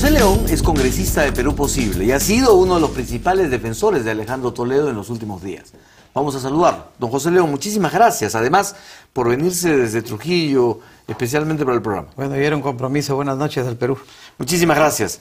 José León es congresista de Perú Posible y ha sido uno de los principales defensores de Alejandro Toledo en los últimos días. Vamos a saludar. Don José León, muchísimas gracias, además, por venirse desde Trujillo, especialmente para el programa. Bueno, y era un compromiso. Buenas noches al Perú. Muchísimas gracias.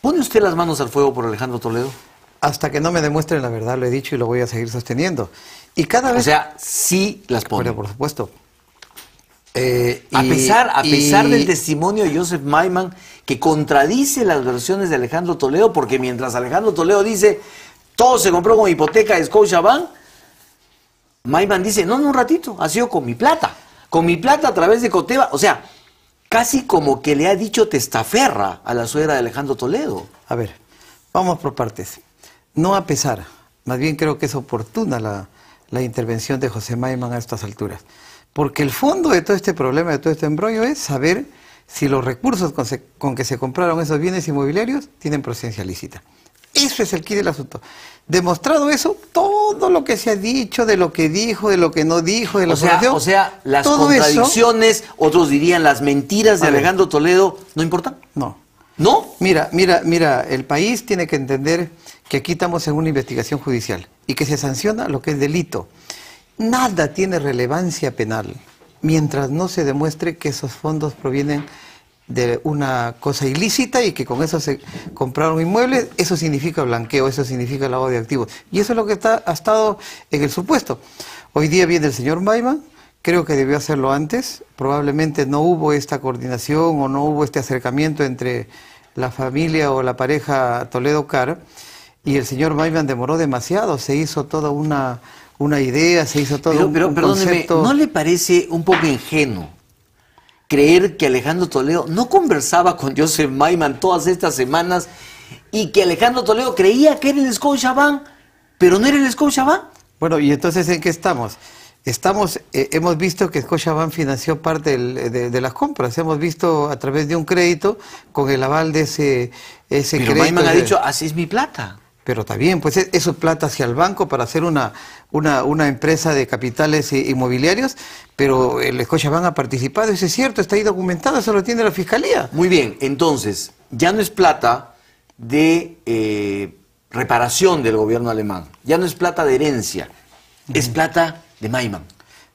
¿Pone usted las manos al fuego por Alejandro Toledo? Hasta que no me demuestren la verdad, lo he dicho y lo voy a seguir sosteniendo. Y cada vez... O sea, sí las pone. por supuesto. Eh, a pesar, a pesar del testimonio de Joseph Maiman, que contradice las versiones de Alejandro Toledo, porque mientras Alejandro Toledo dice, todo se compró con hipoteca de Scotiabank, Maiman dice, no, no, un ratito, ha sido con mi plata, con mi plata a través de Coteva. O sea, casi como que le ha dicho testaferra a la suegra de Alejandro Toledo. A ver, vamos por partes. No a pesar, más bien creo que es oportuna la, la intervención de José Maiman a estas alturas. Porque el fondo de todo este problema, de todo este embrollo, es saber si los recursos con, que se compraron esos bienes inmobiliarios tienen procedencia lícita. Eso es el quid del asunto. Demostrado eso, todo lo que se ha dicho, de lo que dijo, de lo que no dijo, de lo que o sea, las contradicciones, otros dirían las mentiras de Alejandro Toledo, ¿no importa? No. ¿No? Mira, mira, mira, el país tiene que entender que aquí estamos en una investigación judicial y que se sanciona lo que es delito nada tiene relevancia penal mientras no se demuestre que esos fondos provienen de una cosa ilícita y que con eso se compraron inmuebles, eso significa blanqueo, eso significa lavado de activos. Y eso es lo que está, ha estado en el supuesto. Hoy día viene el señor Maiman, creo que debió hacerlo antes, probablemente no hubo esta coordinación o no hubo este acercamiento entre la familia o la pareja Toledo Car y el señor Maiman demoró demasiado, se hizo toda una una idea, se hizo todo pero, pero, ¿no le parece un poco ingenuo creer que Alejandro Toledo no conversaba con Joseph Maiman todas estas semanas y que Alejandro Toledo creía que era el Scotiabank, pero no era el Scotiabank? Bueno, y entonces ¿en qué estamos? Estamos, eh, hemos visto que Scotiabank financió parte eh, de, las compras, hemos visto a través de un crédito con el aval de ese, ese crédito. Pero Maiman ha dicho, así es mi plata. Pero está bien, pues eso es plata hacia el banco para hacer una, empresa de capitales inmobiliarios, pero el eh, van ha participado, eso es cierto, está ahí documentado, eso lo tiene la Fiscalía. Muy bien, entonces, ya no es plata de eh, reparación del gobierno alemán, ya no es plata de herencia, es plata de Maiman.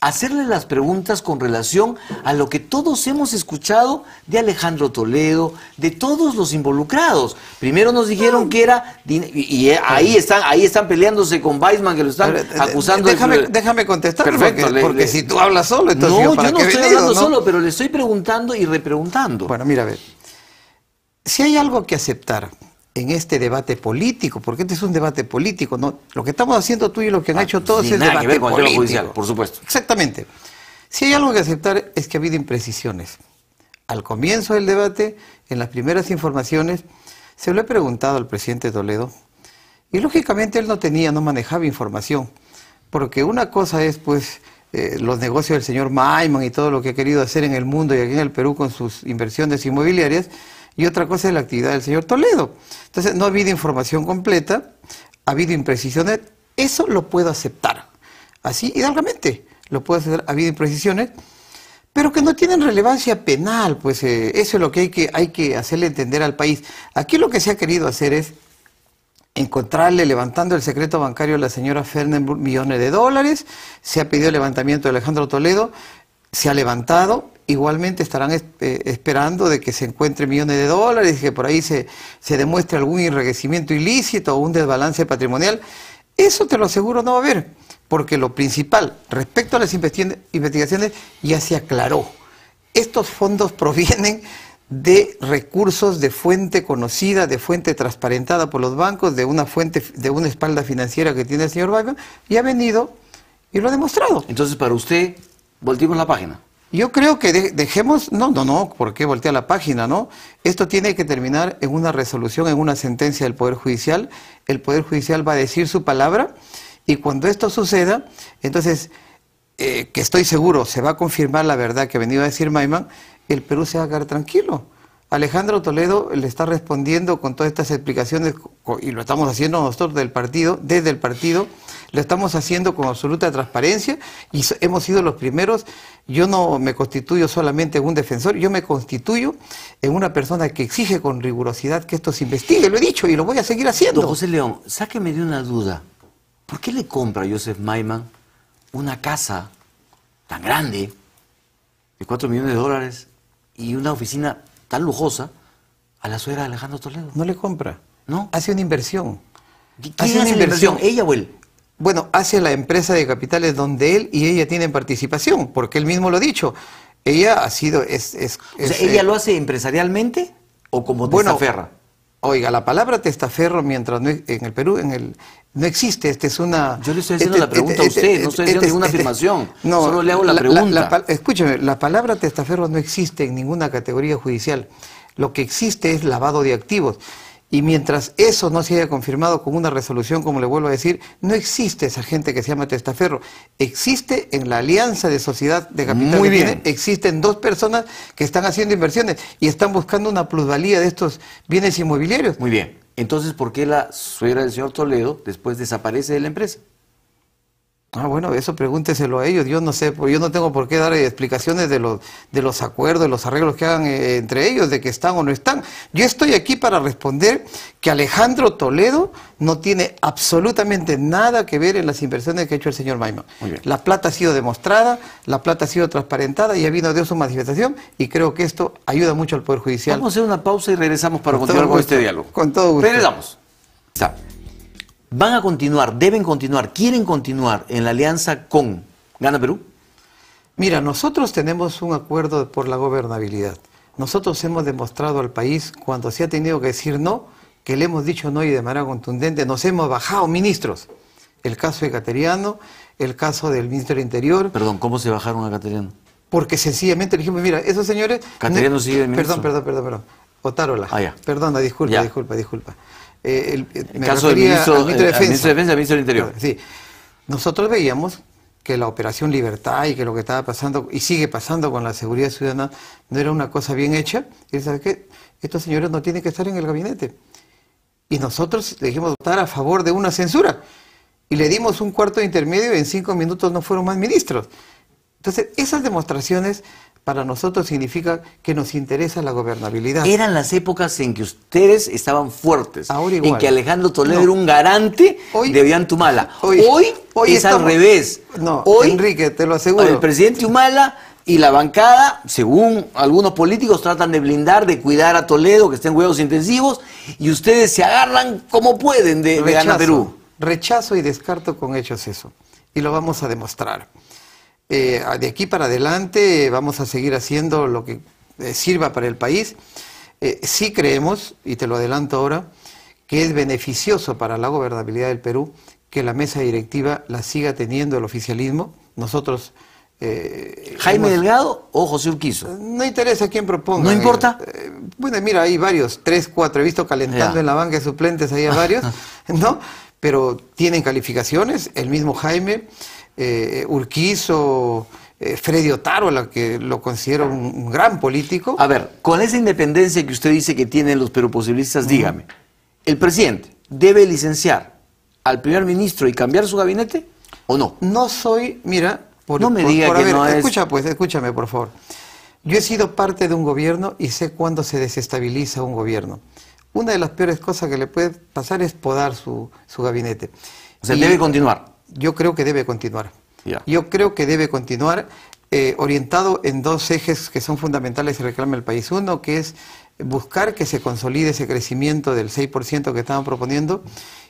hacerle las preguntas con relación a lo que todos hemos escuchado de Alejandro Toledo, de todos los involucrados. Primero nos dijeron que era y eh, ahí están ahí están peleándose con Weisman que lo están eh, eh, acusando. Déjame, de... déjame contestar porque, si tú hablas solo entonces no, yo, para no estoy hablando solo, pero le estoy preguntando y repreguntando. Bueno, mira a ver, si hay algo que aceptar en este debate político, porque este es un debate político, ¿no? Lo que estamos haciendo tú y lo que han ah, hecho todos es debate político. El judicial, por supuesto. Exactamente. Si hay algo que aceptar es que ha habido imprecisiones. Al comienzo del debate, en las primeras informaciones, se lo he preguntado al presidente Toledo, y lógicamente él no tenía, no manejaba información, porque una cosa es, pues, eh, los negocios del señor Maiman y todo lo que ha querido hacer en el mundo y aquí en el Perú con sus inversiones inmobiliarias, y otra cosa es la actividad del señor Toledo. Entonces, no ha habido información completa, ha habido imprecisiones, eso lo puedo aceptar. Así, hidalgamente, lo puedo aceptar, ha habido imprecisiones, pero que no tienen relevancia penal, pues eh, eso es lo que hay, que hay que hacerle entender al país. Aquí lo que se ha querido hacer es encontrarle levantando el secreto bancario a la señora Fernenburg millones de dólares, se ha pedido el levantamiento de Alejandro Toledo, se ha levantado, igualmente estarán eh, esperando de que se encuentren millones de dólares, que por ahí se, demuestre algún enriquecimiento ilícito o un desbalance patrimonial. Eso te lo aseguro no va a haber, porque lo principal respecto a las investigaciones ya se aclaró. Estos fondos provienen de recursos de fuente conocida, de fuente transparentada por los bancos, de una fuente, de una espalda financiera que tiene el señor Biden, y ha venido y lo ha demostrado. Entonces, para usted, volvimos la página. Yo creo que dejemos, no, no, no, porque voltea la página, ¿no? Esto tiene que terminar en una resolución, en una sentencia del Poder Judicial. El Poder Judicial va a decir su palabra y cuando esto suceda, entonces, eh, que estoy seguro, se va a confirmar la verdad que ha venido a decir Maiman, el Perú se va a quedar tranquilo. Alejandro Toledo le está respondiendo con todas estas explicaciones y lo estamos haciendo nosotros del partido, desde el partido, lo estamos haciendo con absoluta transparencia y hemos sido los primeros. Yo no me constituyo solamente un defensor, yo me constituyo en una persona que exige con rigurosidad que esto se investigue, lo he dicho y lo voy a seguir haciendo. José León, sáqueme de una duda. ¿Por qué le compra a Joseph Maiman una casa tan grande de 4 millones de dólares y una oficina tan lujosa a la suegra de Alejandro Toledo. No le compra. No. Hace una inversión. ¿Quién hace, una inversión? ¿Ella o él? Bueno, hace la empresa de capitales donde él y ella tienen participación, porque él mismo lo ha dicho. Ella ha sido... Es, es, o sea, ¿Ella eh, lo hace empresarialmente o como bueno, ferra. Oiga, la palabra testaferro mientras no, en el Perú en el, no existe, esta es una... Yo le estoy haciendo este, la pregunta a este, usted, este, no estoy haciendo ninguna afirmación, no, solo le hago la, pregunta. escúcheme, la palabra testaferro no existe en ninguna categoría judicial, lo que existe es lavado de activos. Y mientras eso no se haya confirmado con una resolución, como le vuelvo a decir, no existe esa gente que se llama testaferro. Existe en la alianza de sociedad de capital. Muy bien. existen dos personas que están haciendo inversiones y están buscando una plusvalía de estos bienes inmobiliarios. Muy bien. Entonces, ¿por qué la suegra del señor Toledo después desaparece de la empresa? Ah, bueno, eso pregúnteselo a ellos. Yo no sé, pues, yo no tengo por qué dar eh, explicaciones de los, de los acuerdos, de los arreglos que hagan eh, entre ellos, de que están o no están. Yo estoy aquí para responder que Alejandro Toledo no tiene absolutamente nada que ver en las inversiones que ha hecho el señor Maima. La plata ha sido demostrada, la plata ha sido transparentada y ha vino de su manifestación y creo que esto ayuda mucho al Poder Judicial. Vamos a hacer una pausa y regresamos para continuar con este diálogo. Con todo gusto. Regresamos van a continuar, deben continuar, quieren continuar en la alianza con Gana Perú? Mira, nosotros tenemos un acuerdo por la gobernabilidad. Nosotros hemos demostrado al país, cuando se ha tenido que decir no, que le hemos dicho no y de manera contundente, nos hemos bajado ministros. El caso de Cateriano, el caso del ministro del Interior. Perdón, ¿cómo se bajaron a Cateriano? Porque sencillamente le dijimos, mira, esos señores... Cateriano sigue en ministro. Perdón, perdón, perdón, perdón. Otárola. Ah, Perdona, disculpa, disculpa, disculpa. Eh, el, eh, caso del ministro, de Defensa, al ministro del Interior. Sí. Nosotros veíamos que la operación Libertad y que lo que estaba pasando y sigue pasando con la seguridad ciudadana no era una cosa bien hecha. Y ¿sabes qué? Estos señores no tienen que estar en el gabinete. Y nosotros dijimos votar a favor de una censura. Y le dimos un cuarto de intermedio y en cinco minutos no fueron más ministros. Entonces, esas demostraciones para nosotros significa que nos interesa la gobernabilidad. Eran las épocas en que ustedes estaban fuertes, en que Alejandro Toledo era un garante de Vian Tumala. Hoy, hoy, es al revés. No, hoy, Enrique, te lo aseguro. El presidente Humala y la bancada, según algunos políticos, tratan de blindar, de cuidar a Toledo, que estén en huevos intensivos, y ustedes se agarran como pueden de, de Perú. Rechazo y descarto con hechos eso, y lo vamos a demostrar. Eh, de aquí para adelante vamos a seguir haciendo lo que eh, sirva para el país. Eh, sí creemos, y te lo adelanto ahora, que es beneficioso para la gobernabilidad del Perú que la mesa directiva la siga teniendo el oficialismo. Nosotros... ¿Jaime Delgado o José Urquizo? No interesa quién proponga. ¿No importa? bueno, mira, hay varios, tres, cuatro, he visto calentando en la banca de suplentes, ahí varios, ¿no? pero tienen calificaciones, el mismo Jaime, eh, Urquizo, eh, Freddy Otaro, la que lo considero un, gran político. A ver, con esa independencia que usted dice que tienen los peroposibilistas, dígame, ¿el presidente debe licenciar al primer ministro y cambiar su gabinete o no? No soy, mira, por, no me diga escucha pues, escúchame por favor. Yo he sido parte de un gobierno y sé cuándo se desestabiliza un gobierno una de las peores cosas que le puede pasar es podar su, gabinete. O sea, debe continuar. Yo creo que debe continuar. Yo creo que debe continuar eh, orientado en dos ejes que son fundamentales y reclama el país. Uno, que es buscar que se consolide ese crecimiento del 6% que estaban proponiendo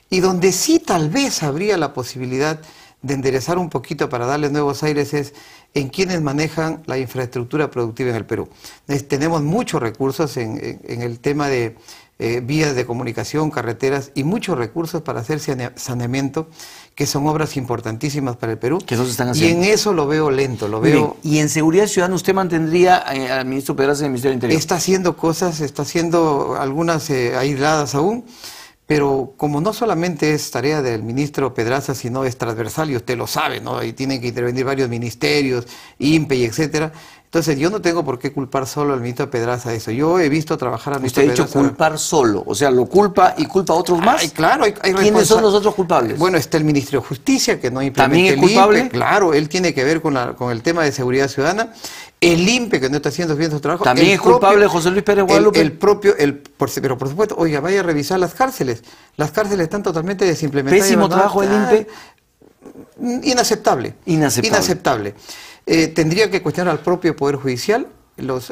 y donde sí tal vez habría la posibilidad de enderezar un poquito para darle nuevos aires es en quienes manejan la infraestructura productiva en el Perú. tenemos muchos recursos en el tema de eh, vías de comunicación, carreteras y muchos recursos para hacer saneamiento, que son obras importantísimas para el Perú. Que se están haciendo. Y en eso lo veo lento, lo veo... Y en seguridad ciudadana, ¿usted mantendría eh, al ministro Pedraza el Ministerio del Interior? Está haciendo cosas, está haciendo algunas eh, aisladas aún, pero como no solamente es tarea del ministro Pedraza, sino es transversal, y usted lo sabe, ¿no? Y tienen que intervenir varios ministerios, INPE y etcétera, entonces, yo no tengo por qué culpar solo al ministro Pedraza de eso. Yo he visto trabajar al ministro Usted ha dicho culpar solo, o sea, lo culpa y culpa a otros más. claro, hay, ¿Quiénes son los otros culpables? Bueno, está el Ministerio de Justicia, que no implementa ¿También es culpable? claro, él tiene que ver con, el tema de seguridad ciudadana. El INPE, que no está haciendo bien su trabajo. ¿También es culpable José Luis Pérez Guadalupe? El, propio, el, pero por supuesto, oiga, vaya a revisar las cárceles. Las cárceles están totalmente desimplementadas. Pésimo trabajo del INPE. Inaceptable. Inaceptable. Inaceptable. Eh, tendría que cuestionar al propio Poder Judicial. Los,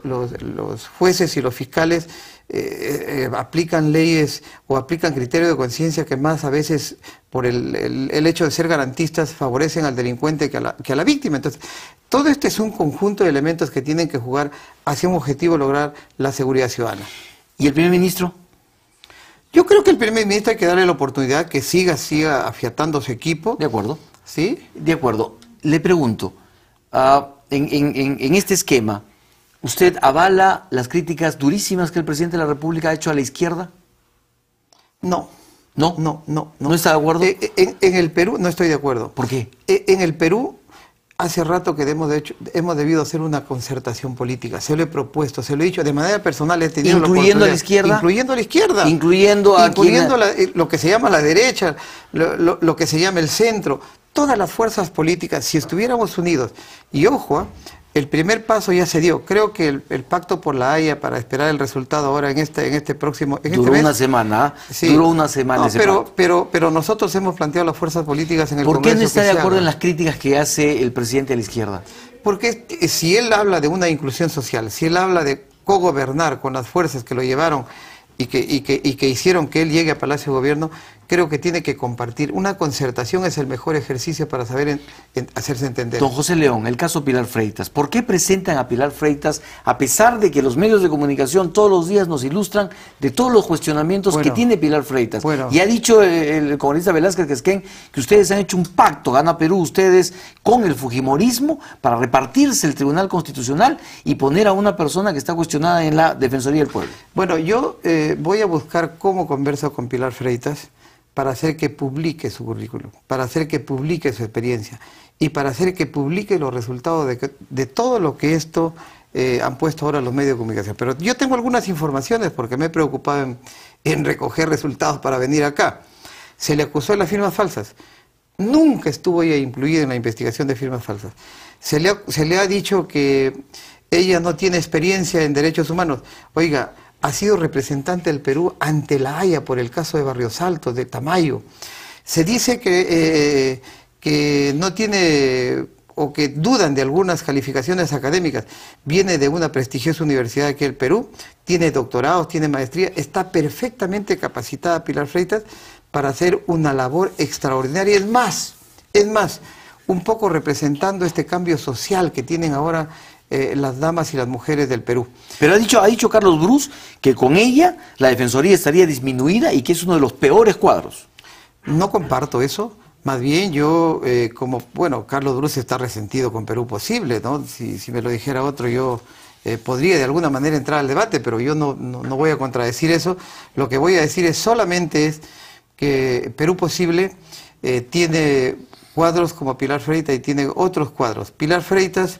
jueces y los fiscales eh, eh, aplican leyes o aplican criterios de conciencia que más a veces, por el, hecho de ser garantistas, favorecen al delincuente que a, la, que a la víctima. Entonces, todo este es un conjunto de elementos que tienen que jugar hacia un objetivo, lograr la seguridad ciudadana. ¿Y el primer ministro? Yo creo que el primer ministro hay que darle la oportunidad que siga, siga afiatando su equipo. De acuerdo. ¿Sí? De acuerdo. Le pregunto, Ah, en, en, este esquema, ¿usted avala las críticas durísimas que el presidente de la República ha hecho a la izquierda? No. ¿No? No, no. ¿No, ¿No está de acuerdo? Eh, eh, en, el Perú no estoy de acuerdo. ¿Por qué? Eh, en el Perú hace rato que hemos, de hecho, hemos debido hacer una concertación política. Se lo he propuesto, se lo he dicho de manera personal. He tenido incluyendo a la izquierda. Incluyendo a la izquierda. Incluyendo a Incluyendo eh, lo que se llama la derecha, lo, lo, que se llama el centro. Todas las fuerzas políticas, si estuviéramos unidos. Y ojo, ¿ah? el primer paso ya se dio. Creo que el, pacto por la Haya para esperar el resultado ahora en este, en este próximo. Este duró, una semana, sí. duró una semana, pero, pero, pero nosotros hemos planteado las fuerzas políticas en el ¿Por qué no está de acuerdo en las críticas que hace el presidente de la izquierda? Porque eh, si él habla de una inclusión social, si él habla de co-gobernar con las fuerzas que lo llevaron y que, y y que hicieron que él llegue a Palacio de Gobierno, creo que tiene que compartir. Una concertación es el mejor ejercicio para saber hacerse entender. Don José León, el caso Pilar Freitas. ¿Por qué presentan a Pilar Freitas a pesar de que los medios de comunicación todos los días nos ilustran de todos los cuestionamientos que tiene Pilar Freitas? Y ha dicho el, comunista Velázquez Quesquén que ustedes han hecho un pacto, gana Perú ustedes, con el Fujimorismo para repartirse el Tribunal Constitucional y poner a una persona que está cuestionada en la Defensoría del Pueblo. Bueno, yo eh, voy a buscar cómo converso con Pilar Freitas para hacer que publique su currículum, para hacer que publique su experiencia y para hacer que publique los resultados de, de todo lo que esto eh, han puesto ahora los medios de comunicación. Pero yo tengo algunas informaciones porque me he preocupado en, recoger resultados para venir acá. Se le acusó de las firmas falsas. Nunca estuvo ella incluida en la investigación de firmas falsas. Se se le ha dicho que ella no tiene experiencia en derechos humanos. Oiga, ha sido representante del Perú ante la Haya por el caso de Barrios Altos, de Tamayo. Se dice que, eh, que no tiene o que dudan de algunas calificaciones académicas. Viene de una prestigiosa universidad aquí el Perú, tiene doctorados, tiene maestría, está perfectamente capacitada Pilar Freitas para hacer una labor extraordinaria. Es más, es más, un poco representando este cambio social que tienen ahora eh, las damas y las mujeres del Perú. Pero ha dicho, ha dicho Carlos Bruce que con ella la Defensoría estaría disminuida y que es uno de los peores cuadros. No comparto eso. Más bien yo, eh, como, bueno, Carlos Bruce está resentido con Perú posible, ¿no? Si, me lo dijera otro, yo eh, podría de alguna manera entrar al debate, pero yo no, voy a contradecir eso. Lo que voy a decir es solamente es que Perú posible tiene cuadros como Pilar Freitas y tiene otros cuadros. Pilar Freitas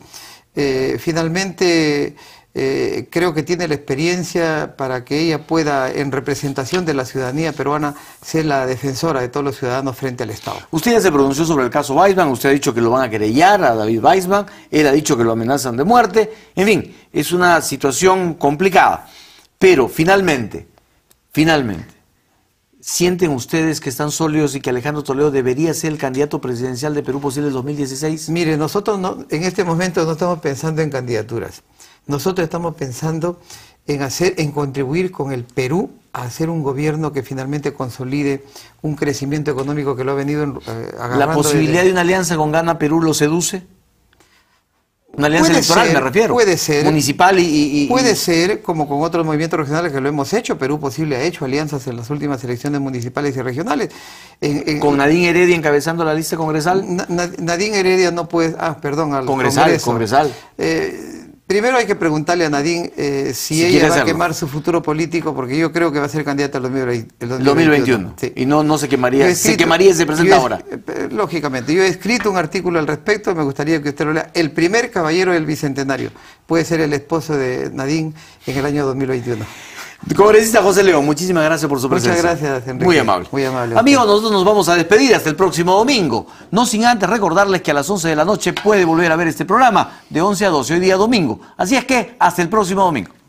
eh, finalmente eh, creo que tiene la experiencia para que ella pueda, en representación de la ciudadanía peruana, ser la defensora de todos los ciudadanos frente al Estado. Usted ya se pronunció sobre el caso Weisman, usted ha dicho que lo van a querellar a David Weisman, él ha dicho que lo amenazan de muerte, en fin, es una situación complicada. Pero finalmente, finalmente, ¿Sienten ustedes que están sólidos y que Alejandro Toledo debería ser el candidato presidencial de Perú Posible 2016? Mire, nosotros en este momento no estamos pensando en candidaturas. Nosotros estamos pensando en, hacer, en contribuir con el Perú a hacer un gobierno que finalmente consolide un crecimiento económico que lo ha venido eh, ¿La posibilidad de una alianza con Gana Perú lo seduce? Una alianza electoral, me refiero. Puede ser. Municipal y, Puede ser, como con otros movimientos regionales que lo hemos hecho. Perú Posible ha hecho alianzas en las últimas elecciones municipales y regionales. ¿Con Nadine Heredia encabezando la lista congresal? Nadine Heredia no puede. Ah, perdón, al Congresal. Congreso. Congresal. Eh, Primero hay que preguntarle a Nadine eh, si, ella va a quemar su futuro político, porque yo creo que va a ser candidata al 2021. 2021. Y no, no se quemaría, se quemaría se presenta ahora. Eh, lógicamente, yo he escrito un artículo al respecto, me gustaría que usted lo lea. El primer caballero del Bicentenario puede ser el esposo de Nadine en el año 2021. Congresista José León, muchísimas gracias por su presencia. Muchas gracias, Enrique. Muy amable. Muy amable. Amigos, nosotros nos vamos a despedir hasta el próximo domingo. No sin antes recordarles que a las 11 de la noche puede volver a ver este programa de 11 a 12, hoy día domingo. Así es que hasta el próximo domingo.